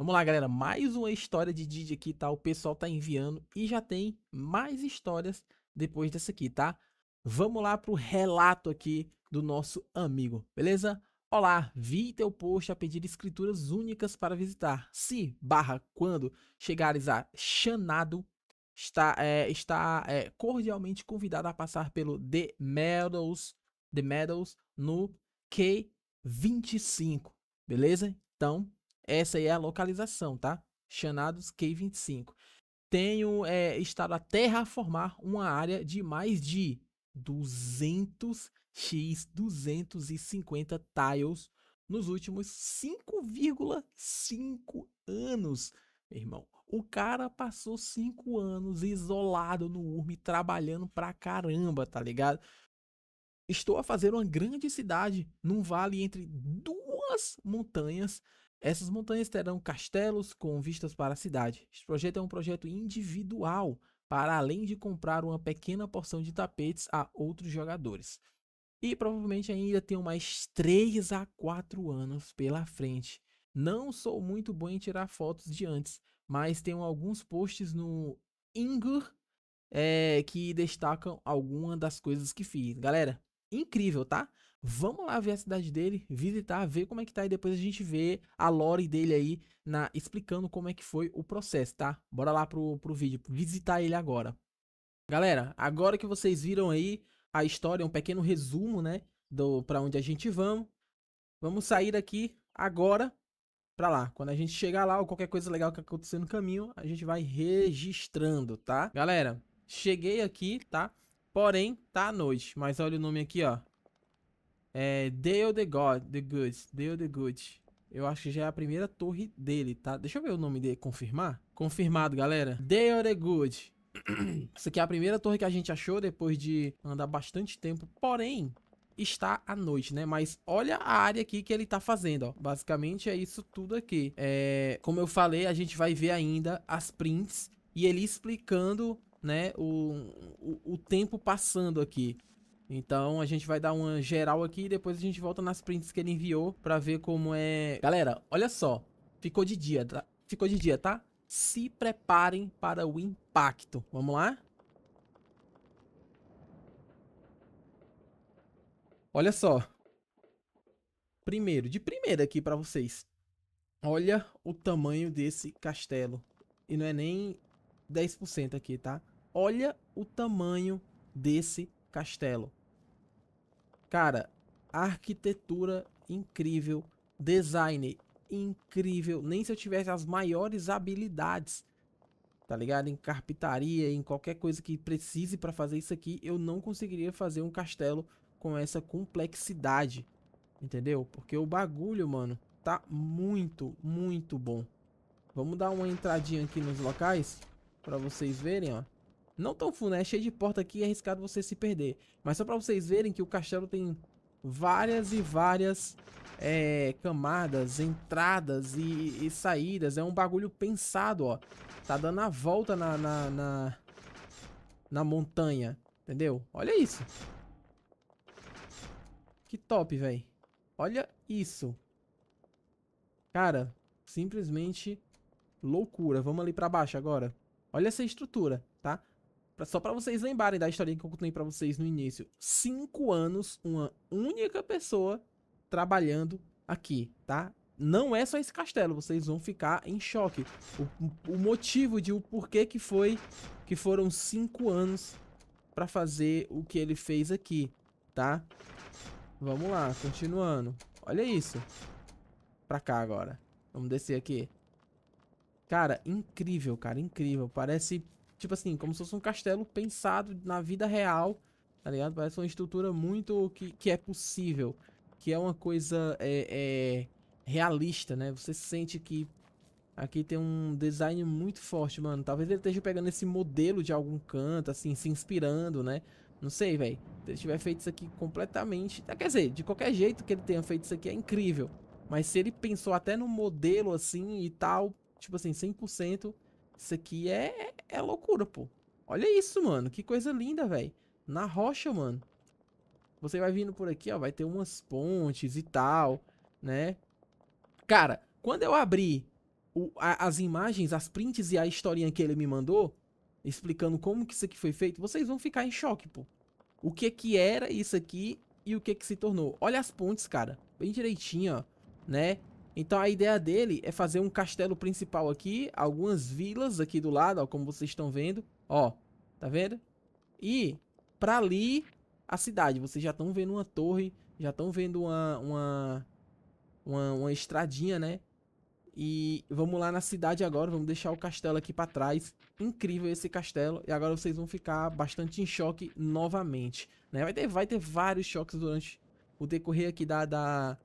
Vamos lá, galera. Mais uma história de Didi aqui, tá? O pessoal tá enviando e já tem mais histórias depois dessa aqui, tá? Vamos lá pro relato aqui do nosso amigo, beleza? Olá, vi teu post a pedir escrituras únicas para visitar. Se, barra, quando chegares a Xanado, está, é, está é, cordialmente convidado a passar pelo The Meadows, The Meadows no Q25, beleza? Então, essa aí é a localização, tá? Chanados K25. Tenho é, estado até a formar uma área de mais de 200 x 250 tiles nos últimos 5,5 anos, meu irmão. O cara passou 5 anos isolado no Urme, trabalhando pra caramba, tá ligado? Estou a fazer uma grande cidade num vale entre duas montanhas essas montanhas terão castelos com vistas para a cidade. Este projeto é um projeto individual, para além de comprar uma pequena porção de tapetes a outros jogadores. E provavelmente ainda tenho mais 3 a 4 anos pela frente. Não sou muito bom em tirar fotos de antes, mas tenho alguns posts no Ingur é, eh, que destacam alguma das coisas que fiz. Galera, incrível, tá? Vamos lá ver a cidade dele, visitar, ver como é que tá. E depois a gente vê a lore dele aí na, explicando como é que foi o processo, tá? Bora lá pro, pro vídeo, visitar ele agora. Galera, agora que vocês viram aí a história, um pequeno resumo, né? Do, pra onde a gente vamos. Vamos sair daqui agora pra lá. Quando a gente chegar lá ou qualquer coisa legal que acontecer no caminho, a gente vai registrando, tá? Galera, cheguei aqui, tá? Porém, tá à noite. Mas olha o nome aqui, ó. É Dale the God, the Good, Dale the Good. Eu acho que já é a primeira torre dele, tá? Deixa eu ver o nome dele, confirmar? Confirmado, galera. Dale the Good. Essa aqui é a primeira torre que a gente achou depois de andar bastante tempo, porém está à noite, né? Mas olha a área aqui que ele tá fazendo, ó. Basicamente é isso tudo aqui. É, como eu falei, a gente vai ver ainda as prints e ele explicando, né, o, o, o tempo passando aqui. Então a gente vai dar uma geral aqui e depois a gente volta nas prints que ele enviou pra ver como é... Galera, olha só. Ficou de dia, tá? Ficou de dia, tá? Se preparem para o impacto. Vamos lá? Olha só. Primeiro, de primeira aqui pra vocês. Olha o tamanho desse castelo. E não é nem 10% aqui, tá? Olha o tamanho desse castelo. Cara, arquitetura incrível, design incrível. Nem se eu tivesse as maiores habilidades, tá ligado? Em carpintaria, em qualquer coisa que precise para fazer isso aqui, eu não conseguiria fazer um castelo com essa complexidade, entendeu? Porque o bagulho, mano, tá muito, muito bom. Vamos dar uma entradinha aqui nos locais para vocês verem, ó. Não tão fundo, né? É cheio de porta aqui, é arriscado você se perder. Mas só pra vocês verem que o castelo tem várias e várias é, camadas, entradas e, e, saídas. É um bagulho pensado, ó. Tá dando a volta na, na, na, na montanha, entendeu? Olha isso. Que top, velho. Olha isso. Cara, simplesmente loucura. Vamos ali pra baixo agora. Olha essa estrutura só para vocês lembrarem da história que eu contei para vocês no início. Cinco anos, uma única pessoa trabalhando aqui, tá? Não é só esse castelo, vocês vão ficar em choque. O, o motivo de o porquê que foi que foram cinco anos para fazer o que ele fez aqui, tá? Vamos lá, continuando. Olha isso. Pra cá agora. Vamos descer aqui. Cara, incrível, cara, incrível. Parece tipo assim, como se fosse um castelo pensado na vida real, tá ligado? Parece uma estrutura muito que, que é possível, que é uma coisa é, é, realista, né? Você sente que aqui tem um design muito forte, mano. Talvez ele esteja pegando esse modelo de algum canto, assim, se inspirando, né? Não sei, velho. Se ele tiver feito isso aqui completamente... É, quer dizer, de qualquer jeito que ele tenha feito isso aqui é incrível. Mas se ele pensou até no modelo, assim, e tal... Tipo assim, 100% isso aqui é, é loucura, pô. Olha isso, mano. Que coisa linda, velho. Na rocha, mano. Você vai vindo por aqui, ó. Vai ter umas pontes e tal, né? Cara, quando eu abri o, a, as imagens, as prints e a historinha que ele me mandou, explicando como que isso aqui foi feito, vocês vão ficar em choque, pô. O que que era isso aqui e o que que se tornou. Olha as pontes, cara. Bem direitinho, ó. Né? Então a ideia dele é fazer um castelo principal aqui, algumas vilas aqui do lado, ó, como vocês estão vendo. Ó, tá vendo? E pra ali a cidade. Vocês já estão vendo uma torre, já estão vendo uma, uma, uma, uma estradinha, né? E vamos lá na cidade agora, vamos deixar o castelo aqui para trás. Incrível esse castelo. E agora vocês vão ficar bastante em choque novamente. Né? Vai, ter, vai ter vários choques durante o decorrer aqui da, da,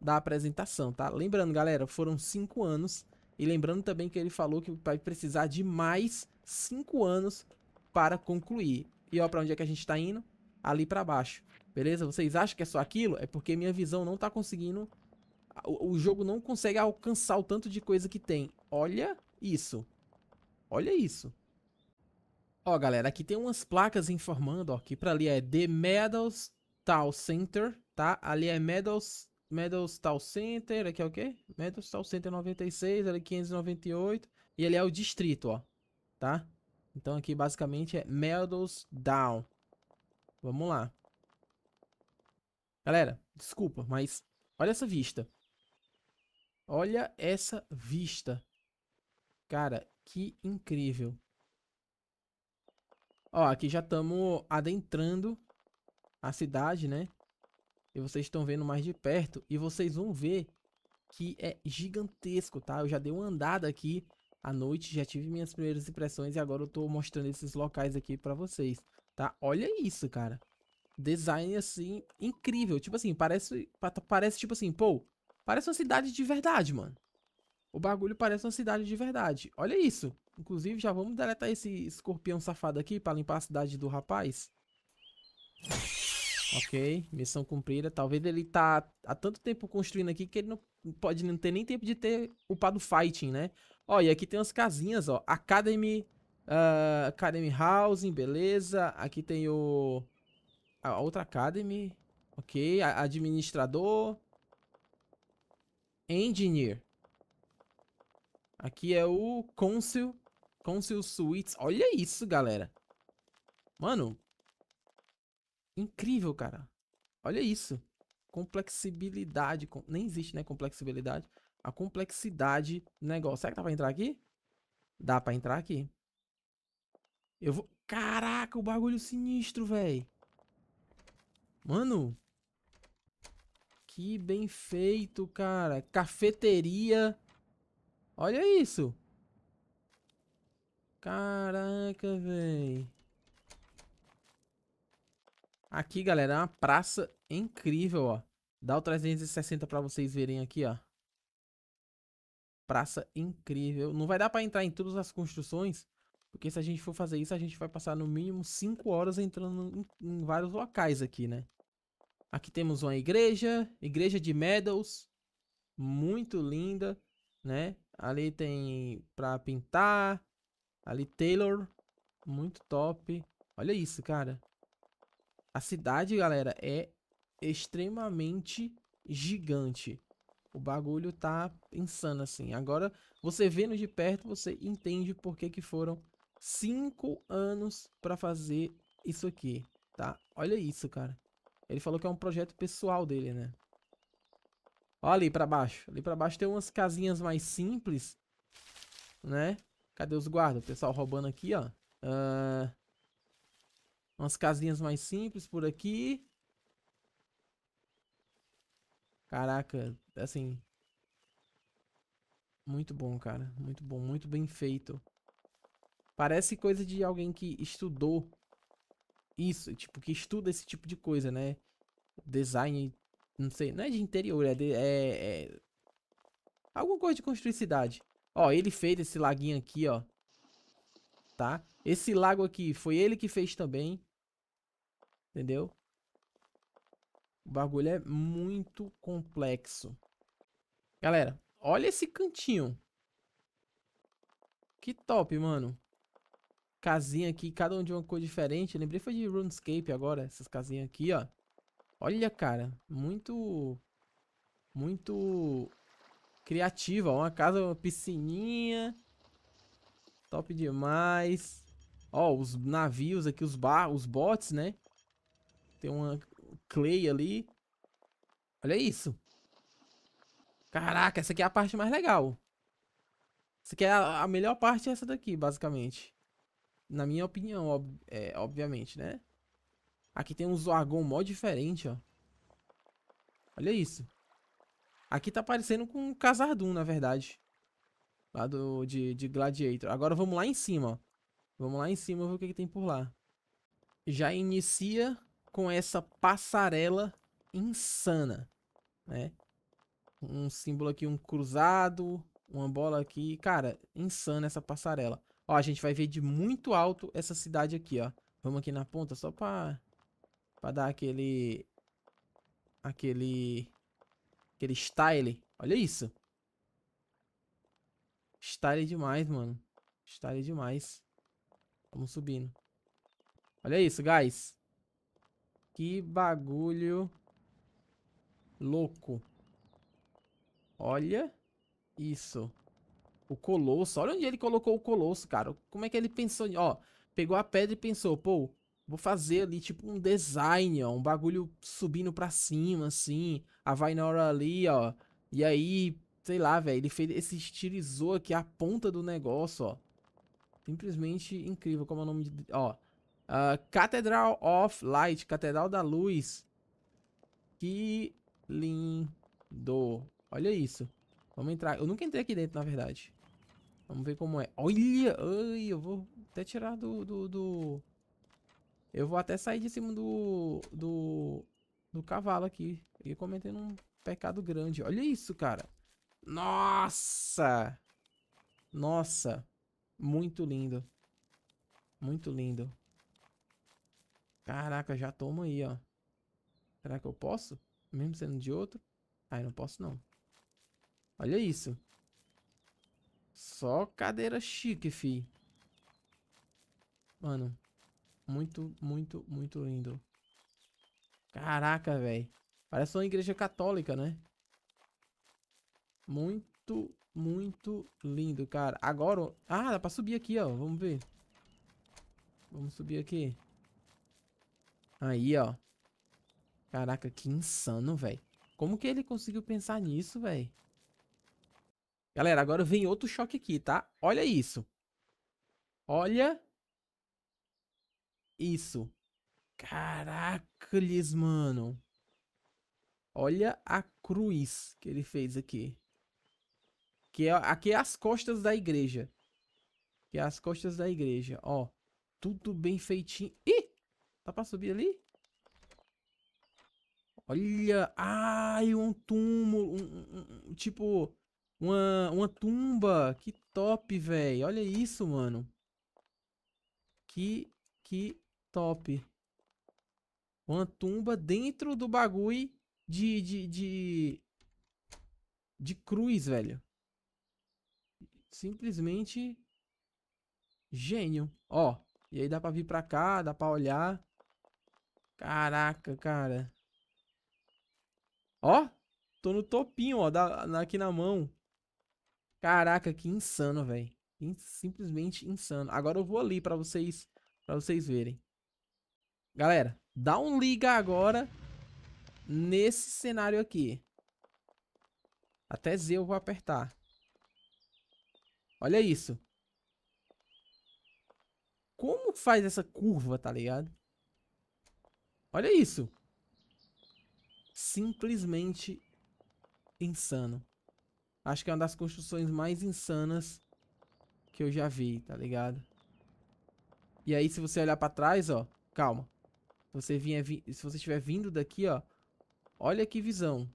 da apresentação, tá? Lembrando, galera, foram cinco anos. E lembrando também que ele falou que vai precisar de mais cinco anos para concluir. E ó, para onde é que a gente está indo? Ali para baixo. Beleza? Vocês acham que é só aquilo? É porque minha visão não tá conseguindo... O, jogo não consegue alcançar o tanto de coisa que tem. Olha isso. Olha isso. Ó, galera, aqui tem umas placas informando, ó, que pra ali é The Medals Town Center, tá? Ali é Medals Town Center, aqui é, é o quê? Town Center 96, ali 598. E ele é o distrito, ó. Tá? Então aqui basicamente é Down. Vamos lá. Galera, desculpa, mas olha essa vista. Olha essa vista. Cara, que incrível. Ó, aqui já estamos adentrando a cidade, né? e vocês estão vendo mais de perto e vocês vão ver que é gigantesco, tá? Eu já dei uma andada aqui à noite, já tive minhas primeiras impressões e agora eu tô mostrando esses locais aqui pra vocês, tá? Olha isso, cara. Design, assim, incrível. Tipo assim, parece, parece tipo assim, pô, parece uma cidade de verdade, mano. O bagulho parece uma cidade de verdade. Olha isso. Inclusive, já vamos deletar esse escorpião safado aqui pra limpar a cidade do rapaz. Ok, missão cumprida. Talvez ele tá há tanto tempo construindo aqui que ele não pode não ter nem tempo de ter upado fighting, né? Ó, e aqui tem umas casinhas, ó. Academy, uh, Academy Housing, beleza. Aqui tem o... A outra Academy. Ok, a administrador. Engineer. Aqui é o Consul. Consul Suites. Olha isso, galera. Mano, Incrível, cara. Olha isso. Complexibilidade. Com... Nem existe, né? Complexibilidade. A complexidade do negócio. Será que dá pra entrar aqui? Dá pra entrar aqui. Eu vou... Caraca, o bagulho sinistro, velho. Mano. Que bem feito, cara. Cafeteria. Olha isso. Caraca, velho. Aqui, galera, é uma praça incrível, ó. Dá o 360 pra vocês verem aqui, ó. Praça incrível. Não vai dar pra entrar em todas as construções, porque se a gente for fazer isso, a gente vai passar no mínimo 5 horas entrando em, em vários locais aqui, né? Aqui temos uma igreja, igreja de Meadows, muito linda, né? Ali tem pra pintar, ali Taylor, muito top. Olha isso, cara. A cidade, galera, é extremamente gigante. O bagulho tá insano assim. Agora, você vendo de perto, você entende por que, que foram cinco anos para fazer isso aqui, tá? Olha isso, cara. Ele falou que é um projeto pessoal dele, né? Olha ali para baixo. Ali para baixo tem umas casinhas mais simples, né? Cadê os guardas? O pessoal roubando aqui, ó. Uh, Umas casinhas mais simples por aqui. Caraca, assim... Muito bom, cara. Muito bom, muito bem feito. Parece coisa de alguém que estudou isso, tipo, que estuda esse tipo de coisa, né? Design, não sei, não é de interior, é, de, é, é... alguma coisa de construir cidade. Ó, ele fez esse laguinho aqui, ó. Tá? Esse lago aqui foi ele que fez também. Entendeu? O bagulho é muito complexo. Galera, olha esse cantinho. Que top, mano. Casinha aqui, cada um de uma cor diferente. Eu lembrei foi de RuneScape agora, essas casinhas aqui, ó. Olha, cara, muito... Muito criativa. Uma casa, uma piscininha. Top demais. Ó, os navios aqui, os, bar, os bots, né? Tem uma clay ali. Olha isso. Caraca, essa aqui é a parte mais legal. Essa aqui é a, a melhor parte, é essa daqui, basicamente. Na minha opinião, ob é, obviamente, né? Aqui tem um Zoargon mó diferente, ó. Olha isso. Aqui tá parecendo com um casardum na verdade. Lá do, de, de Gladiator. Agora vamos lá em cima, ó. Vamos lá em cima ver o que, que tem por lá. Já inicia com essa passarela insana, né? Um símbolo aqui, um cruzado, uma bola aqui. Cara, insana essa passarela. Ó, a gente vai ver de muito alto essa cidade aqui, ó. Vamos aqui na ponta só pra, pra dar aquele... Aquele... Aquele style. Olha isso. Style demais, mano. Style demais. Vamos subindo. Olha isso, guys. Que bagulho louco. Olha isso. O Colosso. Olha onde ele colocou o Colosso, cara. Como é que ele pensou? Ó, pegou a pedra e pensou, pô, vou fazer ali tipo um design, ó. Um bagulho subindo pra cima, assim. A Vainora ali, ó. E aí, sei lá, velho. Ele fez, esse estilizou aqui a ponta do negócio, ó. Simplesmente incrível como é o nome de... Ó, Uh, ah, Cathedral of Light, Catedral da Luz. Que lindo. Olha isso. Vamos entrar. Eu nunca entrei aqui dentro, na verdade. Vamos ver como é. Olha! Ai, eu vou até tirar do, do, do... Eu vou até sair de cima do... Do, do cavalo aqui. E cometendo um pecado grande. Olha isso, cara. Nossa! Nossa! Muito lindo. Muito lindo. Caraca, já toma aí, ó. Será que eu posso? Mesmo sendo de outro? Ai, eu não posso não. Olha isso. Só cadeira chique, fi. Mano, muito, muito, muito lindo. Caraca, velho. Parece uma igreja católica, né? Muito, muito lindo, cara. Agora... Ah, dá pra subir aqui, ó. Vamos ver. Vamos subir aqui. Aí, ó. Caraca, que insano, velho. Como que ele conseguiu pensar nisso, velho? Galera, agora vem outro choque aqui, tá? Olha isso. Olha. Isso. caraca mano. Olha a cruz que ele fez aqui. Que é, aqui é as costas da igreja. Que é as costas da igreja, ó. Tudo bem feitinho. Ih! Dá pra subir ali? Olha! Ai, um túmulo! Um, um, um, tipo, uma, uma tumba! Que top, velho! Olha isso, mano! Que, que top! Uma tumba dentro do bagulho de, de, de, de cruz, velho. Simplesmente gênio. Ó, e aí dá pra vir pra cá, dá pra olhar. Caraca, cara. Ó, tô no topinho, ó, da, na, aqui na mão. Caraca, que insano, velho. Simplesmente insano. Agora eu vou ali pra vocês, pra vocês verem. Galera, dá um liga agora nesse cenário aqui. Até Z eu vou apertar. Olha isso. Como faz essa curva, tá ligado? Olha isso. Simplesmente insano. Acho que é uma das construções mais insanas que eu já vi, tá ligado? E aí, se você olhar pra trás, ó. Calma. Se você, vinha, se você estiver vindo daqui, ó. Olha que visão.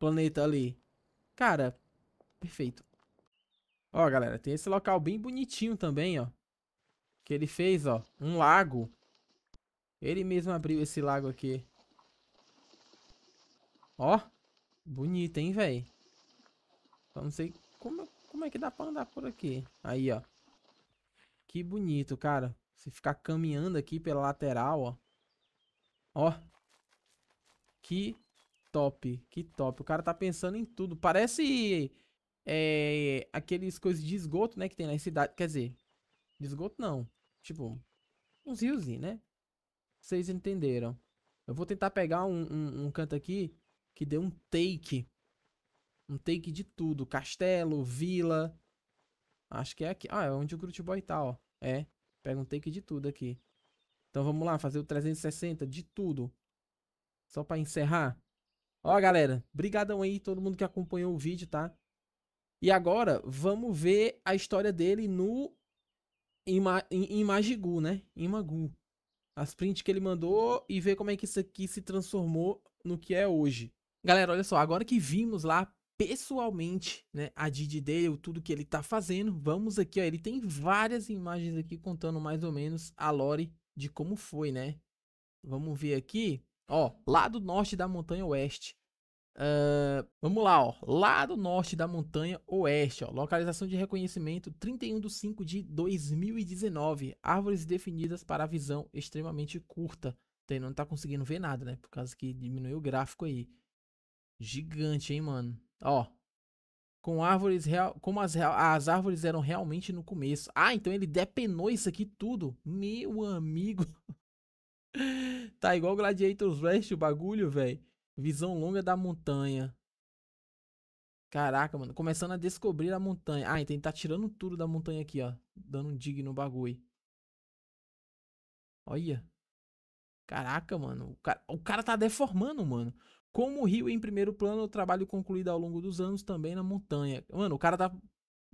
Planeta ali. Cara, perfeito. Ó, galera, tem esse local bem bonitinho também, ó. Que ele fez, ó. Um lago. Ele mesmo abriu esse lago aqui. Ó. Bonito, hein, velho? Não sei como, como é que dá pra andar por aqui. Aí, ó. Que bonito, cara. Se ficar caminhando aqui pela lateral, ó. Ó. Que top, que top. O cara tá pensando em tudo. Parece é, aqueles coisas de esgoto, né, que tem na cidade. Quer dizer, de esgoto não. Tipo, uns riozinhos, né? Vocês entenderam. Eu vou tentar pegar um, um, um canto aqui que deu um take. Um take de tudo. Castelo, vila. Acho que é aqui. Ah, é onde o Groot Boy tá, ó. É. Pega um take de tudo aqui. Então vamos lá, fazer o 360 de tudo. Só pra encerrar. Ó, galera. Brigadão aí todo mundo que acompanhou o vídeo, tá? E agora, vamos ver a história dele no... Ima... Em Imagigu, né? magu as prints que ele mandou e ver como é que isso aqui se transformou no que é hoje. Galera, olha só, agora que vimos lá pessoalmente, né, a Didi Dale, tudo que ele tá fazendo, vamos aqui, ó, ele tem várias imagens aqui contando mais ou menos a lore de como foi, né? Vamos ver aqui, ó, lá do norte da montanha oeste, Uh, vamos lá, ó. lado norte da montanha oeste, ó. Localização de reconhecimento 31 de 5 de 2019. Árvores definidas para visão extremamente curta. Então, não tá conseguindo ver nada, né? Por causa que diminuiu o gráfico aí. Gigante, hein, mano? Ó. Com árvores real. Como as, as árvores eram realmente no começo. Ah, então ele depenou isso aqui tudo. Meu amigo. tá igual Gladiators West o bagulho, velho. Visão longa da montanha. Caraca, mano. Começando a descobrir a montanha. Ah, então ele tá tirando tudo da montanha aqui, ó. Dando um dig no bagulho. Olha. Caraca, mano. O cara, o cara tá deformando, mano. Como o rio em primeiro plano, o trabalho concluído ao longo dos anos também na montanha. Mano, o cara tá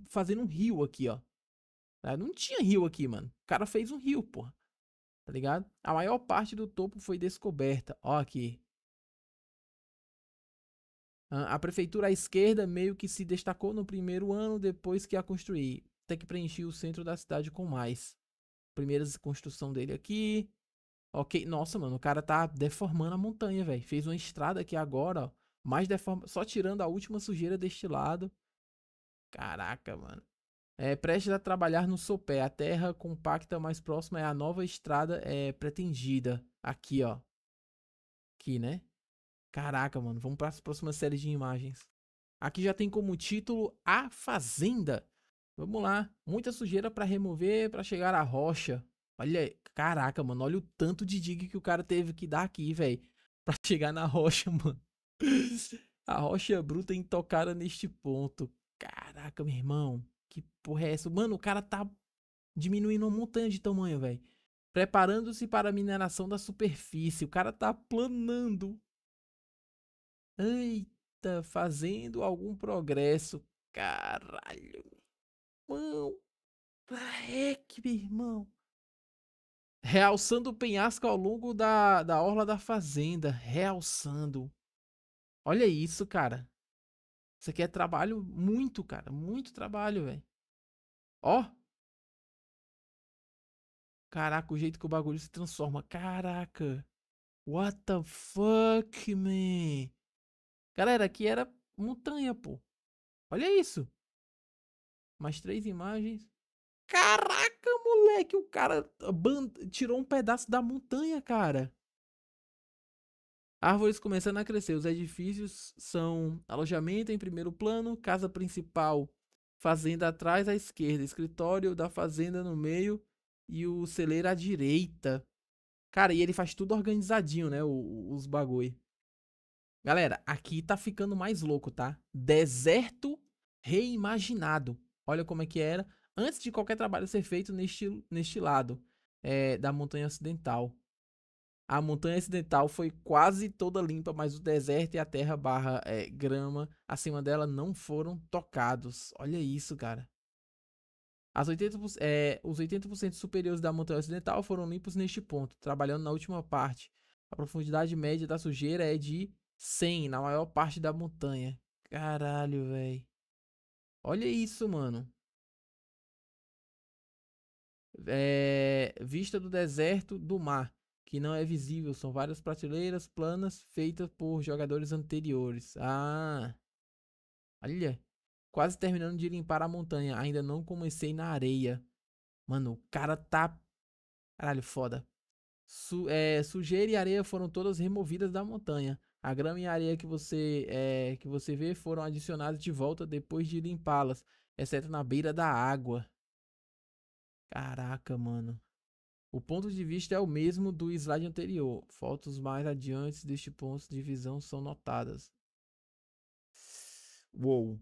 fazendo um rio aqui, ó. É, não tinha rio aqui, mano. O cara fez um rio, porra. Tá ligado? A maior parte do topo foi descoberta. Ó aqui. A prefeitura à esquerda meio que se destacou no primeiro ano depois que a construí, até que preenchi o centro da cidade com mais. Primeira construção dele aqui. Ok, nossa, mano, o cara tá deformando a montanha, velho. Fez uma estrada aqui agora, ó, mais deforma, só tirando a última sujeira deste lado. Caraca, mano. É, prestes a trabalhar no sopé, a terra compacta mais próxima é a nova estrada é, pretendida. Aqui, ó. Aqui, né? Caraca, mano, vamos para as próximas séries de imagens. Aqui já tem como título A Fazenda. Vamos lá, muita sujeira para remover para chegar à rocha. Olha, caraca, mano, olha o tanto de dig que o cara teve que dar aqui, velho, para chegar na rocha, mano. A rocha é bruta intocada neste ponto. Caraca, meu irmão, que porra é essa? Mano, o cara tá diminuindo uma montanha de tamanho, velho. Preparando-se para a mineração da superfície. O cara tá planando Eita, fazendo algum progresso. Caralho. Mão. Heck, meu irmão. Realçando o penhasco ao longo da, da orla da fazenda. Realçando. Olha isso, cara. Isso aqui é trabalho muito, cara. Muito trabalho, velho. Ó. Caraca, o jeito que o bagulho se transforma. Caraca. What the fuck, man? Galera, aqui era montanha, pô. Olha isso. Mais três imagens. Caraca, moleque, o cara tirou um pedaço da montanha, cara. Árvores começando a crescer. Os edifícios são alojamento em primeiro plano, casa principal, fazenda atrás à esquerda, escritório da fazenda no meio e o celeiro à direita. Cara, e ele faz tudo organizadinho, né? os bagulho. Galera, aqui tá ficando mais louco, tá? Deserto reimaginado. Olha como é que era antes de qualquer trabalho ser feito neste, neste lado é, da montanha ocidental. A montanha ocidental foi quase toda limpa, mas o deserto e a terra barra é, grama acima dela não foram tocados. Olha isso, cara. As 80%, é, eh, os 80% superiores da montanha ocidental foram limpos neste ponto, trabalhando na última parte. A profundidade média da sujeira é de 100 na maior parte da montanha. Caralho, velho. Olha isso, mano. É, vista do deserto do mar, que não é visível. São várias prateleiras planas feitas por jogadores anteriores. Ah, olha. Quase terminando de limpar a montanha. Ainda não comecei na areia. Mano, o cara tá. Caralho, foda. Su é, sujeira e areia foram todas removidas da montanha. A grama e a areia que você, é, que você vê foram adicionadas de volta depois de limpá-las, exceto na beira da água. Caraca, mano. O ponto de vista é o mesmo do slide anterior. Fotos mais adiante deste ponto de visão são notadas. Uou.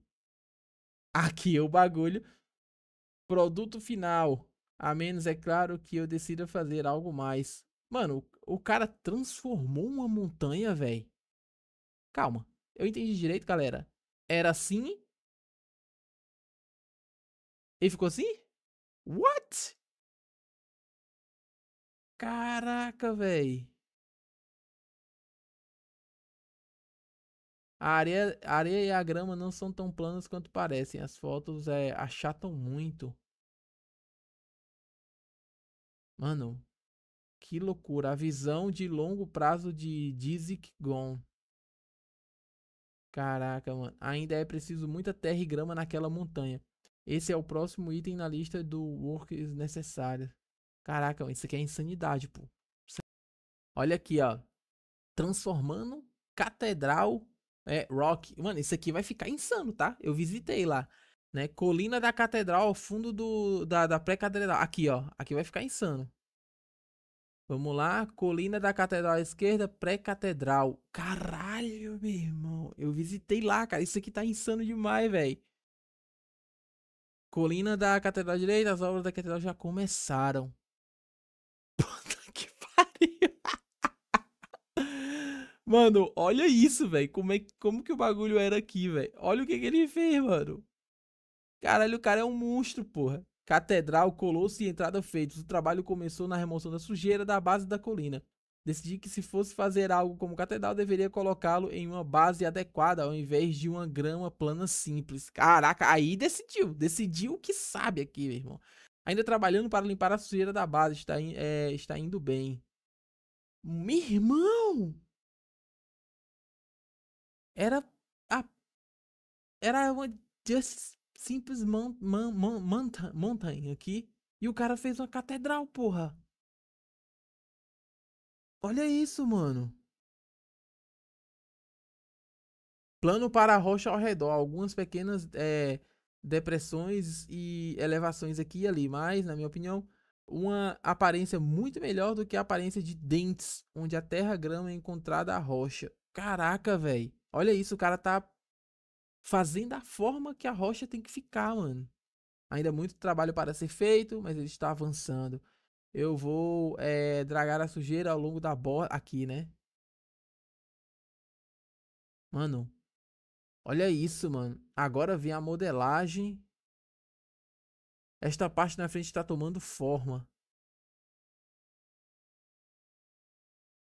Aqui é o bagulho. Produto final. A menos, é claro, que eu decida fazer algo mais. Mano, o, o cara transformou uma montanha, velho. Calma. Eu entendi direito, galera. Era assim. E ficou assim? What? Caraca, velho. A areia, a areia e a grama não são tão planas quanto parecem. As fotos é, achatam muito. Mano, que loucura. A visão de longo prazo de Dizzy Gon. Caraca, mano. Ainda é preciso muita terra e grama naquela montanha. Esse é o próximo item na lista do works necessário. Caraca, mano, isso aqui é insanidade, pô. Olha aqui, ó. Transformando Catedral é, Rock. Mano, isso aqui vai ficar insano, tá? Eu visitei lá. Né? Colina da Catedral, fundo do, da, da pré-catedral. Aqui, ó. Aqui vai ficar insano. Vamos lá, colina da catedral à esquerda, pré-catedral. Caralho, meu irmão. Eu visitei lá, cara. Isso aqui tá insano demais, velho. Colina da catedral à direita, as obras da catedral já começaram. Puta que pariu. Mano, olha isso, velho. Como, é, como que o bagulho era aqui, velho? Olha o que, que ele fez, mano. Caralho, o cara é um monstro, porra. Catedral, Colosso e entrada feitos. O trabalho começou na remoção da sujeira da base da colina. Decidi que se fosse fazer algo como catedral, deveria colocá-lo em uma base adequada, ao invés de uma grama plana simples. Caraca, aí decidiu. Decidiu o que sabe aqui, meu irmão. Ainda trabalhando para limpar a sujeira da base. Está, é, está indo bem. Meu irmão! Era a... Era uma simples man, man, man, monta, montanha aqui e o cara fez uma catedral, porra. Olha isso, mano. Plano para a rocha ao redor. Algumas pequenas é, depressões e elevações aqui e ali. Mas, na minha opinião, uma aparência muito melhor do que a aparência de dentes, onde a terra grama é encontrada a rocha. Caraca, velho. Olha isso, o cara tá fazendo a forma que a rocha tem que ficar, mano. Ainda é muito trabalho para ser feito, mas ele está avançando. Eu vou é, dragar a sujeira ao longo da borda aqui, né? Mano, olha isso, mano. Agora vem a modelagem. Esta parte na frente está tomando forma.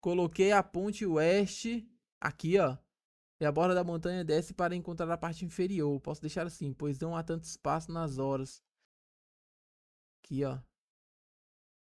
Coloquei a ponte oeste aqui, ó e a borda da montanha desce para encontrar a parte inferior. Posso deixar assim, pois não há tanto espaço nas horas. Aqui, ó.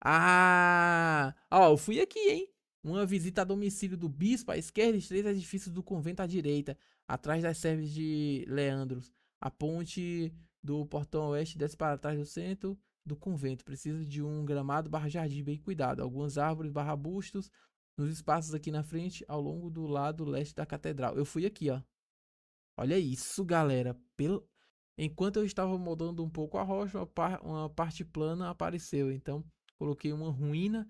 Ah! Ó, eu fui aqui, hein? Uma visita a domicílio do bispo à esquerda e três edifícios do convento à direita, atrás das servas de Leandros. A ponte do portão oeste desce para trás do centro do convento. Precisa de um gramado barra jardim bem cuidado, algumas árvores barra arbustos, nos espaços aqui na frente, ao longo do lado leste da catedral. Eu fui aqui, ó. Olha isso, galera. Enquanto eu estava moldando um pouco a rocha, uma, par... uma parte plana apareceu. Então, coloquei uma ruína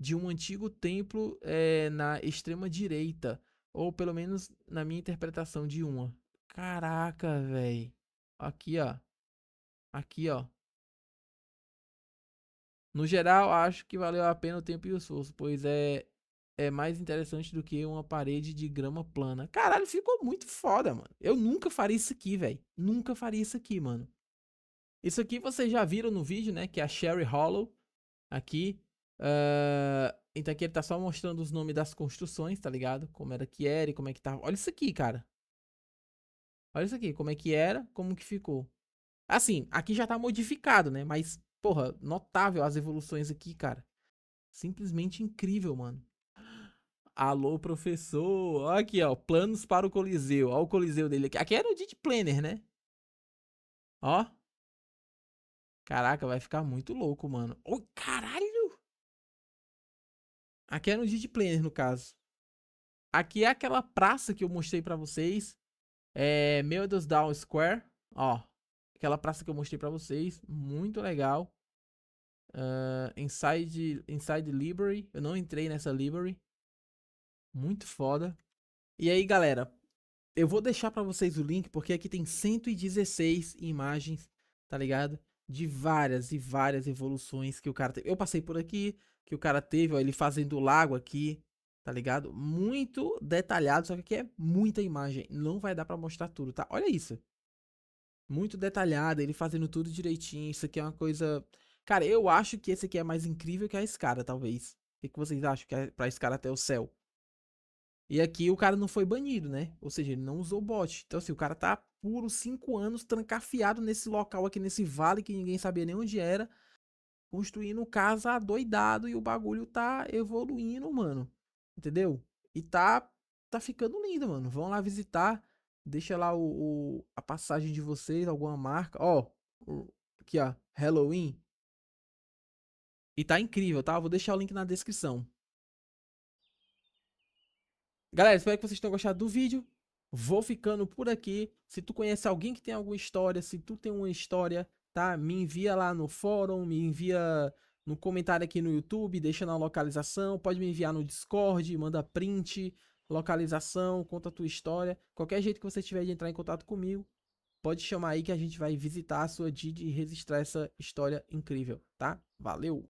de um antigo templo é, na extrema direita. Ou pelo menos na minha interpretação de uma. Caraca, velho. Aqui, ó. Aqui, ó. No geral, acho que valeu a pena o tempo e o esforço, pois é é mais interessante do que uma parede de grama plana. Caralho, ficou muito foda, mano. Eu nunca faria isso aqui, velho. Nunca faria isso aqui, mano. Isso aqui vocês já viram no vídeo, né? Que é a Sherry Hollow. Aqui. Uh... Então aqui ele tá só mostrando os nomes das construções, tá ligado? Como era que era e como é que tava. Olha isso aqui, cara. Olha isso aqui, como é que era, como que ficou. Assim, aqui já tá modificado, né? Mas, porra, notável as evoluções aqui, cara. Simplesmente incrível, mano. Alô, professor. aqui, ó. Planos para o Coliseu. Ó, o Coliseu dele aqui. Aqui era o Dit Planner, né? Ó. Caraca, vai ficar muito louco, mano. Ô, caralho! Aqui era o Dit Planner, no caso. Aqui é aquela praça que eu mostrei pra vocês. É... Meu Deus, Down Square. Ó. Aquela praça que eu mostrei pra vocês. Muito legal. Uh, inside, inside Library. Eu não entrei nessa Library. Muito foda. E aí, galera, eu vou deixar para vocês o link, porque aqui tem 116 imagens, tá ligado? De várias e várias evoluções que o cara teve. Eu passei por aqui, que o cara teve, ó, ele fazendo o lago aqui, tá ligado? Muito detalhado, só que aqui é muita imagem, não vai dar para mostrar tudo, tá? Olha isso. Muito detalhado, ele fazendo tudo direitinho, isso aqui é uma coisa... Cara, eu acho que esse aqui é mais incrível que a escada, talvez. O que, vocês acham que é pra escada até o céu? E aqui o cara não foi banido, né? Ou seja, ele não usou bot. Então, assim, o cara tá puro 5 anos trancafiado nesse local aqui, nesse vale que ninguém sabia nem onde era. Construindo casa doidado e o bagulho tá evoluindo, mano. Entendeu? E tá, tá ficando lindo, mano. Vão lá visitar. Deixa lá o, o a passagem de vocês, alguma marca. Ó, aqui ó, Halloween. E tá incrível, tá? vou deixar o link na descrição. Galera, espero que vocês tenham gostado do vídeo. Vou ficando por aqui. Se tu conhece alguém que tem alguma história, se tu tem uma história, tá? Me envia lá no fórum, me envia no comentário aqui no YouTube, deixa na localização, pode me enviar no Discord, manda print, localização, conta a tua história. Qualquer jeito que você tiver de entrar em contato comigo, pode chamar aí que a gente vai visitar a sua DID e registrar essa história incrível, tá? Valeu!